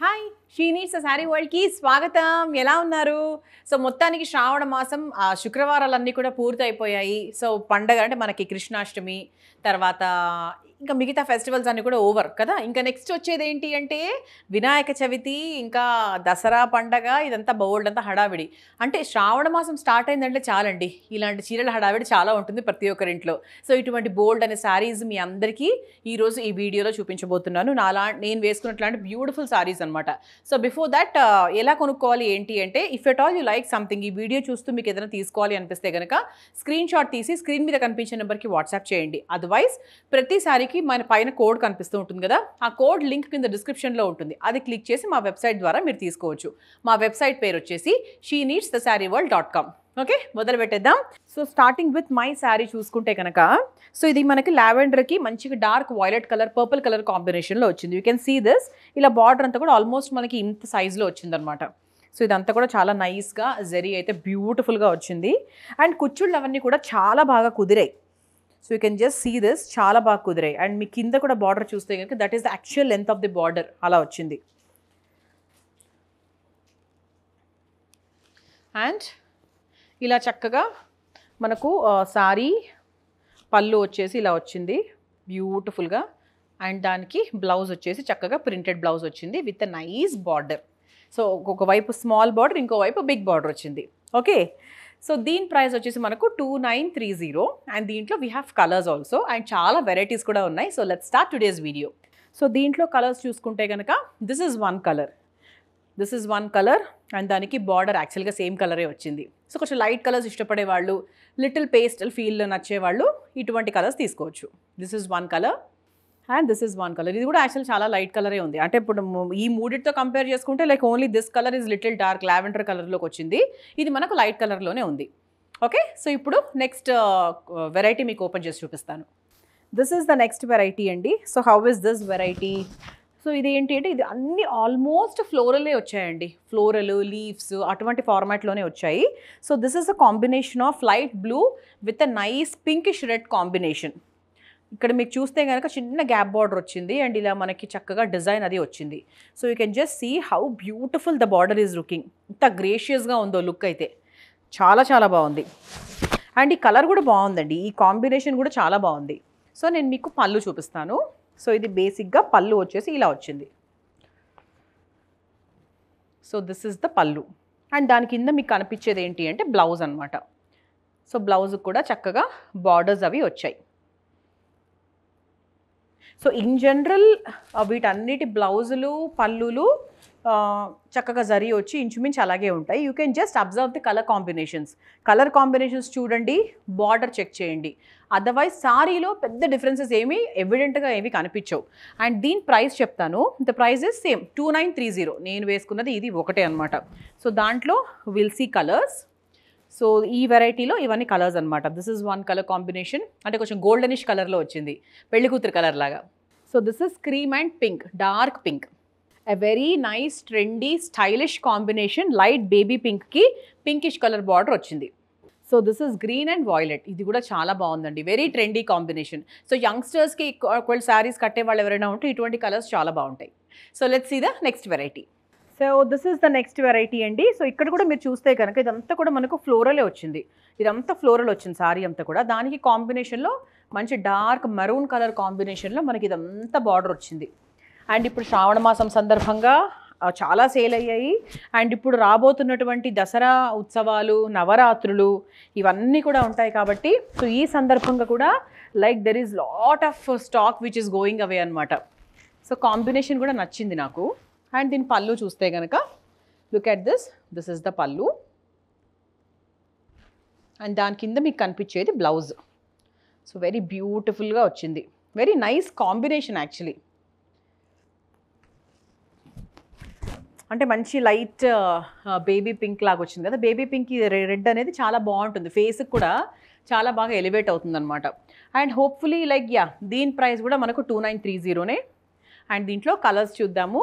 hi షీనీట్స్ sari వరల్డ్కి స్వాగతం ఎలా ఉన్నారు సో మొత్తానికి శ్రావణ మాసం ఆ శుక్రవారాలన్నీ కూడా పూర్తయిపోయాయి సో పండగ అంటే మనకి కృష్ణాష్టమి తర్వాత ఇంకా మిగతా ఫెస్టివల్స్ అన్నీ కూడా ఓవర్ కదా ఇంకా నెక్స్ట్ వచ్చేది ఏంటి అంటే వినాయక చవితి ఇంకా దసరా పండగ ఇదంతా బోల్డ్ అంతా హడావిడి అంటే శ్రావణ మాసం స్టార్ట్ అయిందంటే చాలండి ఇలాంటి చీరల హడావిడి చాలా ఉంటుంది ప్రతి ఒక్కరింట్లో సో ఇటువంటి బోల్డ్ అనే శారీస్ మీ అందరికీ ఈరోజు ఈ వీడియోలో చూపించబోతున్నాను నాలా నేను వేసుకున్నట్లాంటి బ్యూటిఫుల్ శారీస్ అనమాట సో బిఫోర్ దట్ ఎలా కొనుక్కోవాలి ఏంటి అంటే if at all you like something ఈ వీడియో చూస్తూ మీకు ఏదైనా తీసుకోవాలి అనిపిస్తే కనుక స్క్రీన్ షాట్ తీసి స్క్రీన్ మీద కనిపించే నెంబర్కి వాట్సాప్ చేయండి అదర్వైజ్ ప్రతి శారీకి మనకి మన పైన కోడ్ కనిపిస్తూ ఉంటుంది కదా ఆ కోడ్ లింక్ కింద డిస్క్రిప్షన్లో ఉంటుంది అది క్లిక్ చేసి మా వెబ్సైట్ ద్వారా మీరు తీసుకోవచ్చు మా వెబ్సైట్ పేరు వచ్చేసి she needs the saree world dot com okay మొదలు పెట్టేద్దాం so starting with my saree చూసుకుంటే కనుక సో ఇది మనకి ల్యావెండర్కి మంచిగా dark violet colour purple colour కాంబినేషన్లో వచ్చింది యూ కెన్ సీ దిస్ ఇలా బార్డర్ అంతా కూడా ఆల్మోస్ట్ మనకి ఇంత సైజులో వచ్చిందనమాట సో ఇదంతా కూడా చాలా నైస్గా జరీ అయితే బ్యూటిఫుల్గా వచ్చింది అండ్ కుచ్చుళ్ళు అవన్నీ కూడా చాలా బాగా కుదిరాయి so you can just see this చాలా బాగా కుదిరాయి అండ్ మీ కింద కూడా బార్డర్ చూస్తే కనుక that is the actual length of the border అలా వచ్చింది అండ్ ఇలా చక్కగా మనకు సారీ పళ్ళు వచ్చేసి ఇలా వచ్చింది బ్యూటిఫుల్గా అండ్ దానికి బ్లౌజ్ వచ్చేసి చక్కగా ప్రింటెడ్ బ్లౌజ్ వచ్చింది with a nice border so వైపు స్మాల్ బార్డర్ ఇంకోవైపు బిగ్ బార్డర్ వచ్చింది ఓకే సో దీని ప్రైస్ వచ్చేసి మనకు two nine three zero and దీంట్లో we have colours also and చాలా వెరైటీస్ కూడా ఉన్నాయి so let start today's video so దీంట్లో కలర్స్ చూసుకుంటే కనుక this is one colour this is one colour and దానికి బార్డర్ యాక్చువల్గా సేమ్ కలరే వచ్చింది సో కొంచెం లైట్ కలర్స్ ఇష్టపడే వాళ్ళు లిటిల్ పేస్టల్ ఫీల్ నచ్చేవాళ్ళు ఇటువంటి కలర్స్ తీసుకోవచ్చు this is one colour and this is one colour ఇది కూడా యాక్చువల్ చాలా లైట్ కలరే ఉంది అంటే ఇప్పుడు ఈ మూడితో కంపేర్ చేసుకుంటే like only this colour is little dark lavender కలర్లోకి వచ్చింది ఇది మనకు లైట్ కలర్లోనే ఉంది ఓకే సో ఇప్పుడు నెక్స్ట్ వెరైటీ మీకు ఓపెన్ చేసి చూపిస్తాను this is the next variety అండి so how is this variety so ఇది ఏంటి అంటే ఇది అన్ని ఆల్మోస్ట్ ఫ్లోరలే వచ్చాయండి ఫ్లోరల్ లీవ్స్ అటువంటి ఫార్మాట్లోనే వచ్చాయి so this is a combination of light blue with a nice pinkish red combination ఇక్కడ మీకు చూస్తే కనుక చిన్న గ్యాప్ బార్డర్ వచ్చింది అండ్ ఇలా మనకి చక్కగా డిజైన్ అది వచ్చింది so you can just see how beautiful the border is looking ఇంత గ్రేషియస్గా ఉందో లుక్ అయితే చాలా చాలా బాగుంది అండ్ ఈ కలర్ కూడా బాగుందండి ఈ కాంబినేషన్ కూడా చాలా బాగుంది సో నేను మీకు పళ్ళు చూపిస్తాను సో ఇది బేసిక్గా పళ్ళు వచ్చేసి ఇలా వచ్చింది so this is the pallu and దాని కింద మీకు కనిపించేది ఏంటి అంటే బ్లౌజ్ అనమాట సో బ్లౌజ్ కూడా చక్కగా బార్డర్స్ అవి వచ్చాయి సో ఇన్ జనరల్ వీటన్నిటి బ్లౌజులు పళ్ళులు చక్కగా జరి వచ్చి ఇంచుమించు అలాగే ఉంటాయి you can just observe the colour combinations colour combinations చూడండి బార్డర్ చెక్ చేయండి అదర్వైజ్ సారీలో పెద్ద డిఫరెన్సెస్ ఏమీ ఎవిడెంట్గా ఏవి కనిపించవు అండ్ దీని ప్రైస్ చెప్తాను the price is same two nine three zero నేను వేసుకున్నది ఇది ఒకటే అనమాట సో దాంట్లో విల్ సీ కలర్స్ సో ఈ వెరైటీలో ఇవన్నీ కలర్స్ అనమాట this is one colour combination అంటే కొంచెం గోల్డెనిష్ కలర్లో వచ్చింది పెళ్లి కూతురు కలర్ లాగా so this is cream and pink dark pink a very nice trendy stylish combination light baby పింక్కి పింకిష్ కలర్ బార్డర్ వచ్చింది so this is green and violet ఇది కూడా చాలా బాగుందండి వెరీ ట్రెండీ కాంబినేషన్ సో యంగ్స్టర్స్కి ఒకవేళ శారీస్ కట్టే వాళ్ళు ఎవరైనా ఉంటే ఇటువంటి కలర్స్ చాలా బాగుంటాయి so let's see the next variety so this is the next variety అండి సో ఇక్కడ కూడా మీరు చూస్తే కనుక ఇదంతా కూడా మనకు ఫ్లోరలే వచ్చింది ఇదంతా ఫ్లోరల్ వచ్చింది సారీ అంతా కూడా దానికి కాంబినేషన్లో మంచి డార్క్ మరూన్ కలర్ కాంబినేషన్లో మనకి ఇదంతా బార్డర్ వచ్చింది అండ్ ఇప్పుడు శ్రావణ మాసం సందర్భంగా చాలా సేల్ అయ్యాయి అండ్ ఇప్పుడు రాబోతున్నటువంటి దసరా ఉత్సవాలు నవరాత్రులు ఇవన్నీ కూడా ఉంటాయి కాబట్టి సో ఈ సందర్భంగా కూడా like there is lot of stock which is going away అనమాట సో కాంబినేషన్ కూడా నచ్చింది నాకు అండ్ దీని పళ్ళు చూస్తే కనుక look at this this is the pallu and దాని కింద మీకు కనిపించేది బ్లౌజ్ సో వెరీ బ్యూటిఫుల్గా వచ్చింది వెరీ నైస్ కాంబినేషన్ యాక్చువల్లీ అంటే మంచి లైట్ బేబీ పింక్ లాగా వచ్చింది కదా బేబీ పింక్ రెడ్ అనేది చాలా బాగుంటుంది ఫేస్కి కూడా చాలా బాగా ఎలివేట్ అవుతుంది అనమాట అండ్ హోప్ఫుల్లీ లైక్ యా దీని ప్రైస్ కూడా మనకు టూ నైన్ త్రీ జీరోనే అండ్ దీంట్లో కలర్స్ చూద్దాము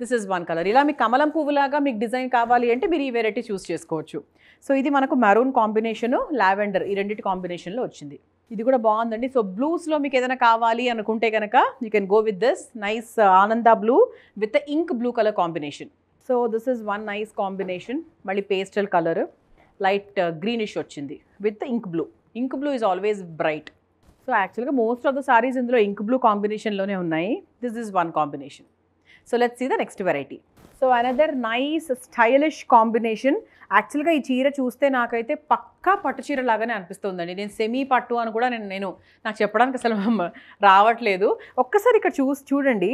దిస్ ఇస్ వన్ కలర్ ఇలా మీకు కమలం పువ్వులాగా మీకు డిజైన్ కావాలి అంటే మీరు ఈ వెరైటీ చూస్ చేసుకోవచ్చు సో ఇది మనకు మెరూన్ కాంబినేషను లావెండర్ ఈ రెండింటి కాంబినేషన్లో వచ్చింది ఇది కూడా బాగుందండి సో బ్లూస్లో మీకు ఏదైనా కావాలి అనుకుంటే కనుక you can go with this nice ఆనంద blue with ink blue colour combination so this is one nice combination మళ్ళీ పేస్టల్ కలర్ లైట్ గ్రీనిష్ వచ్చింది with ink blue ink blue is always bright so యాక్చువల్గా most of the sarees ఇందులో ink blue కాంబినేషన్లోనే ఉన్నాయి this is one combination so let see the next variety so another nice stylish combination యాక్చువల్గా ఈ చీర చూస్తే నాకైతే పక్కా పట్టు చీర లాగానే అనిపిస్తుందండి నేను సెమీ పట్టు అని కూడా నేను నేను నాకు చెప్పడానికి అసలు రావట్లేదు ఒక్కసారి ఇక్కడ చూ చూడండి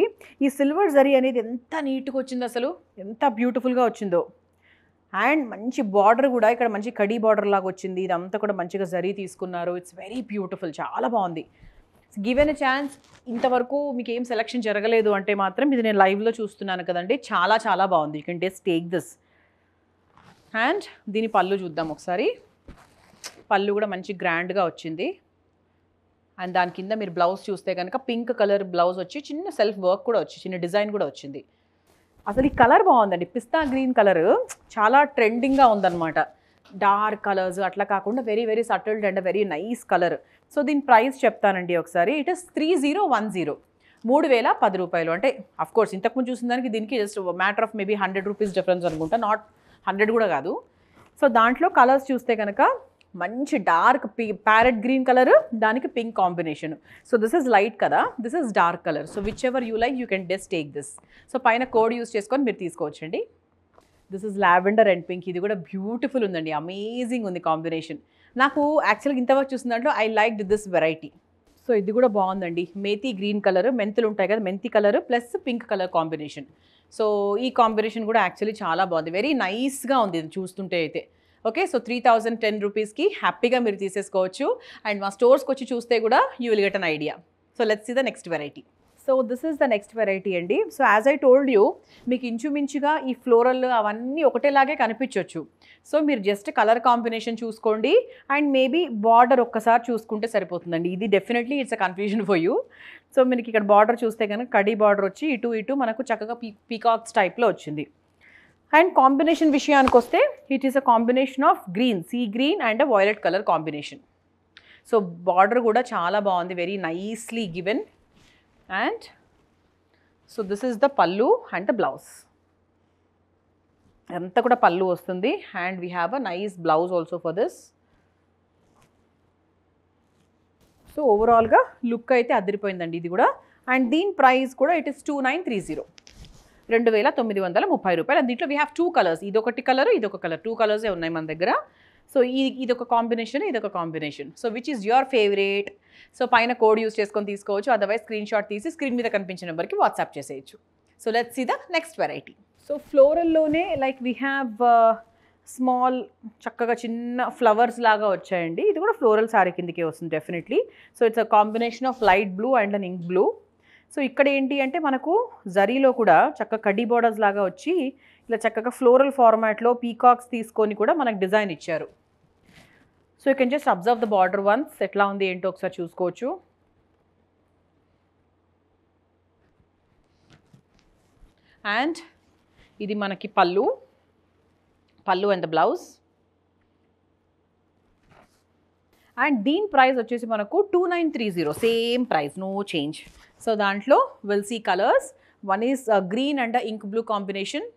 ఈ సిల్వర్ జరీ అనేది ఎంత నీట్గా వచ్చిందో అసలు ఎంత బ్యూటిఫుల్గా వచ్చిందో అండ్ మంచి బార్డర్ కూడా ఇక్కడ మంచి కడీ బార్డర్ లాగా వచ్చింది ఇదంతా కూడా మంచిగా జరీ తీసుకున్నారు ఇట్స్ వెరీ బ్యూటిఫుల్ చాలా బాగుంది గివెన్ ఎ ఛాన్స్ ఇంతవరకు మీకు ఏం సెలక్షన్ జరగలేదు అంటే మాత్రం ఇది నేను లైవ్లో చూస్తున్నాను కదండి చాలా చాలా బాగుంది యూ కెన్ డేస్ టేక్ దిస్ అండ్ దీని పళ్ళు చూద్దాం ఒకసారి పళ్ళు కూడా మంచి గ్రాండ్గా వచ్చింది అండ్ దాని కింద మీరు బ్లౌజ్ చూస్తే కనుక పింక్ కలర్ బ్లౌజ్ వచ్చి చిన్న సెల్ఫ్ వర్క్ కూడా వచ్చి చిన్న డిజైన్ కూడా వచ్చింది అసలు ఈ కలర్ బాగుందండి పిస్తా గ్రీన్ కలర్ చాలా ట్రెండింగ్గా ఉందన్నమాట డార్క్ కలర్స్ అట్లా కాకుండా very very subtle and very nice colour so దీని ప్రైస్ చెప్తానండి ఒకసారి it is three zero one zero మూడు వేల పది రూపాయలు అంటే అఫ్కోర్స్ ఇంతకుముందు చూసిన దానికి దీనికి just matter of maybe hundred rupees difference అనుకుంటా నాట్ హండ్రెడ్ కూడా కాదు సో దాంట్లో కలర్స్ చూస్తే కనుక మంచి డార్క్ పి ప్యారెట్ గ్రీన్ కలర్ దానికి pink combination so this is light కదా this is dark colour so whichever you like you can just take this so పైన కోడ్ యూస్ చేసుకొని మీరు తీసుకోవచ్చండి this is lavender and pink ఇది కూడా beautiful ఉందండి amazing ఉంది కాంబినేషన్ నాకు యాక్చువల్గా ఇంతవరకు చూసిన దాంట్లో I like this variety so ఇది కూడా బాగుందండి మేతి గ్రీన్ కలర్ మెంతులు ఉంటాయి కదా మెంతి colour plus pink colour combination so ఈ కాంబినేషన్ కూడా యాక్చువల్లీ చాలా బాగుంది వెరీ నైస్గా ఉంది ఇది చూస్తుంటే అయితే okay so three thousand ten రూపీస్కి హ్యాపీగా మీరు తీసేసుకోవచ్చు అండ్ మా స్టోర్స్కి వచ్చి చూస్తే కూడా you will get an idea so let's see the next variety so this is the next variety అండి so as I told you మీకు ఇంచుమించుగా ఈ ఫ్లోరల్ అవన్నీ ఒకటేలాగే కనిపించవచ్చు సో మీరు జస్ట్ కలర్ కాంబినేషన్ చూసుకోండి అండ్ మేబీ బార్డర్ ఒక్కసారి చూసుకుంటే సరిపోతుందండి ఇది definitely it's a confusion for you so మీకు ఇక్కడ బార్డర్ చూస్తే కనుక కడీ బార్డర్ వచ్చి ఇటు ఇటు మనకు చక్కగా పీ పీకాక్స్ టైప్లో వచ్చింది అండ్ కాంబినేషన్ విషయానికి వస్తే it is a combination of green sea green and violet colour combination so border కూడా చాలా బాగుంది very nicely given and so this is the pallu and the blouse ఎంత కూడా పళ్ళు వస్తుంది and we have a nice blouse also for this so ఓవరాల్గా look అయితే అదిరిపోయిందండి ఇది కూడా అండ్ దీని ప్రైస్ కూడా it is two nine three zero రెండు వేల తొమ్మిది వందల ముప్పై రూపాయలు దీంట్లో వీ హ్యావ్ టూ కలర్స్ ఇదొకటి కలర్ ఇదొక కలర్ టూ కలర్సే ఉన్నాయి మన దగ్గర సో ఇది ఇది ఒక కాంబినేషన్ ఇది ఒక combination so which is your favourite so పైన కోడ్ యూస్ చేసుకొని తీసుకోవచ్చు అదర్వైజ్ స్క్రీన్ షాట్ తీసి స్క్రీన్ మీద కనిపించిన నెంబర్కి వాట్సాప్ చేసేయచ్చు so let's see the next variety so ఫ్లోరల్లోనే లైక్ వీ హ్యావ్ స్మాల్ చక్కగా చిన్న ఫ్లవర్స్ లాగా వచ్చాయండి ఇది కూడా ఫ్లోరల్ శారీ కిందకే వస్తుంది definitely so it's a combination of light blue and an ink blue so ఇక్కడ ఏంటి అంటే మనకు జరీలో కూడా చక్క కడ్డీ బోర్డర్స్ లాగా వచ్చి ఇలా చక్కగా ఫ్లోరల్ ఫార్మాట్లో పీకాక్స్ తీసుకొని కూడా మనకు డిజైన్ ఇచ్చారు so you can just observe the border once ఎట్లా ఉంది ఏంటో ఒకసారి చూసుకోవచ్చు అండ్ ఇది మనకి pallu pallu and the blouse and దీని ప్రైస్ వచ్చేసి మనకు two nine three zero same price no change so దాంట్లో will see colours one is green and ink blue combination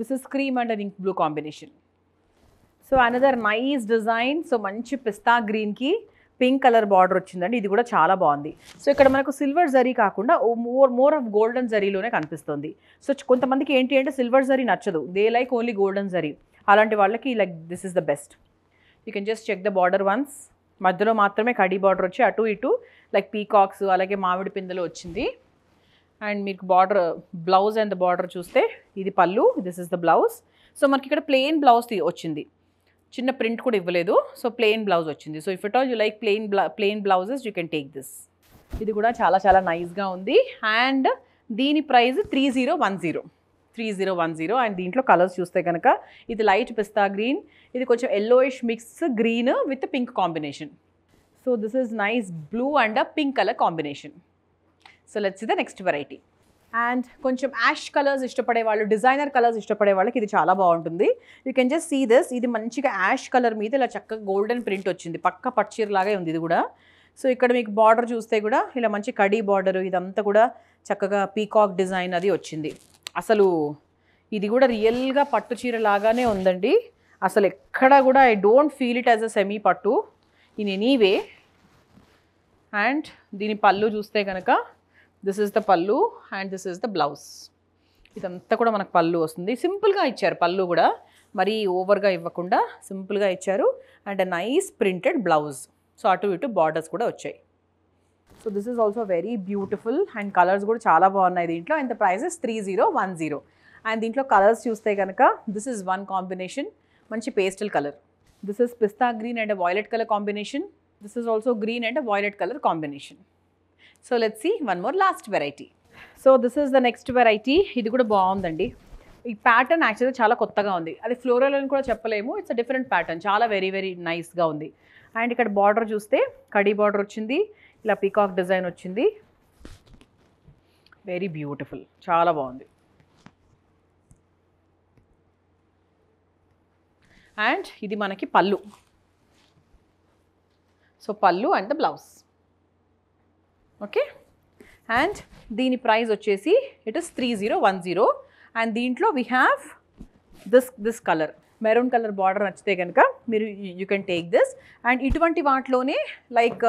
this is cream and ink blue combination so another nice design so మంచి పిస్తా గ్రీన్కి pink colour border వచ్చిందండి ఇది కూడా చాలా బాగుంది so ఇక్కడ మనకు సిల్వర్ జరీ కాకుండా మోర్ మోర్ ఆఫ్ గోల్డెన్ జరీలోనే కనిపిస్తుంది సో కొంతమందికి ఏంటి అంటే సిల్వర్ జరీ నచ్చదు they like only golden zari అలాంటి వాళ్ళకి like this is the best you can just check the border once మధ్యలో మాత్రమే కడీ బార్డర్ వచ్చి అటు ఇటు లైక్ పీకాక్స్ అలాగే మామిడి పిందెలు వచ్చింది అండ్ మీకు border blouse and the border చూస్తే ఇది పళ్ళు this is the blouse so మనకి ఇక్కడ ప్లెయిన్ బ్లౌజ్ వచ్చింది చిన్న ప్రింట్ కూడా ఇవ్వలేదు సో ప్లెయిన్ బ్లౌజ్ వచ్చింది so if it all you like plain బ్లా plain blouses you can take this ఇది కూడా చాలా చాలా నైస్గా ఉంది అండ్ దీని price three zero one zero three zero one zero and దీంట్లో కలర్స్ చూస్తే కనుక ఇది లైట్ పిస్తా గ్రీన్ ఇది కొంచెం yellowish mix green with pink combination so this is nice blue and pink colour combination so let's the next variety and కొంచెం ash colours ఇష్టపడే వాళ్ళు designer colours ఇష్టపడే వాళ్ళకి ఇది చాలా బాగుంటుంది you can just see this ఇది మంచిగా యాష్ కలర్ మీద ఇలా చక్కగా గోల్డెన్ ప్రింట్ వచ్చింది పక్క పచ్చీర లాగే ఉంది ఇది కూడా సో ఇక్కడ మీకు బార్డర్ చూస్తే కూడా ఇలా మంచి కడీ బార్డర్ ఇదంతా కూడా చక్కగా పీకాక్ డిజైన్ అది వచ్చింది అసలు ఇది కూడా రియల్గా పట్టు చీర లాగానే ఉందండి అసలు ఎక్కడ కూడా I don't feel it as a semi pattu in anyway and దీని పళ్ళు చూస్తే కనుక this is the pallu and this is the blouse ఇదంతా కూడా మనకు పళ్ళు వస్తుంది సింపుల్గా ఇచ్చారు పళ్ళు కూడా మరీ ఓవర్గా ఇవ్వకుండా సింపుల్గా ఇచ్చారు and nice printed blouse so అటు ఇటు బార్డర్స్ కూడా వచ్చాయి so this is also very beautiful and colours కూడా చాలా బాగున్నాయి దీంట్లో and the prices three zero one zero and దీంట్లో కలర్స్ చూస్తే కనుక దిస్ ఈజ్ వన్ కాంబినేషన్ మంచి pastel colour this is pista green and violet colour combination this is also green and violet colour combination so let see one more last variety so this is the next variety ఇది కూడా బాగుందండి ఈ pattern యాక్చువల్గా చాలా కొత్తగా ఉంది అది floral అని కూడా చెప్పలేము ఇట్స్ అ డిఫరెంట్ ప్యాటర్న్ చాలా వెరీ వెరీ నైస్గా ఉంది అండ్ ఇక్కడ బార్డర్ చూస్తే కడీ బార్డర్ వచ్చింది ఇలా పీకాక్ డిజైన్ వచ్చింది వెరీ బ్యూటిఫుల్ చాలా బాగుంది అండ్ ఇది మనకి pallu so pallu and the blouse okay and దీని ప్రైస్ వచ్చేసి it is three zero one zero and దీంట్లో we have this this colour maroon colour border నచ్చితే కనుక మీరు you can take this and ఇటువంటి వాటిలోనే like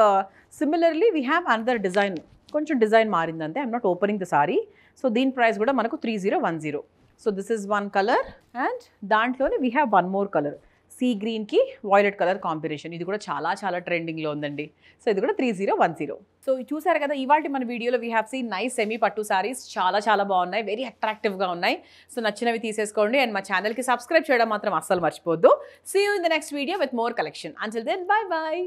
similarly we have another design కొంచెం design మారిందంతే I'm not opening the sari so దీని price కూడా మనకు three zero one zero so this is one colour and దాంట్లోనే we have one more colour see గ్రీన్కి violet colour combination ఇది కూడా చాలా చాలా ట్రెండింగ్లో ఉందండి సో ఇది కూడా three zero one zero so చూసారు కదా ఇవాళ మన వీడియోలో we have see nice semi pattu saris చాలా చాలా బాగున్నాయి వెరీ అట్రాక్టివ్గా ఉన్నాయి సో నచ్చినవి తీసేసుకోండి అండ్ మా ఛానల్కి సబ్స్క్రైబ్ చేయడం మాత్రం అస్సలు మర్చిపోద్దు see you in the next video with more collection Anchal then bye bye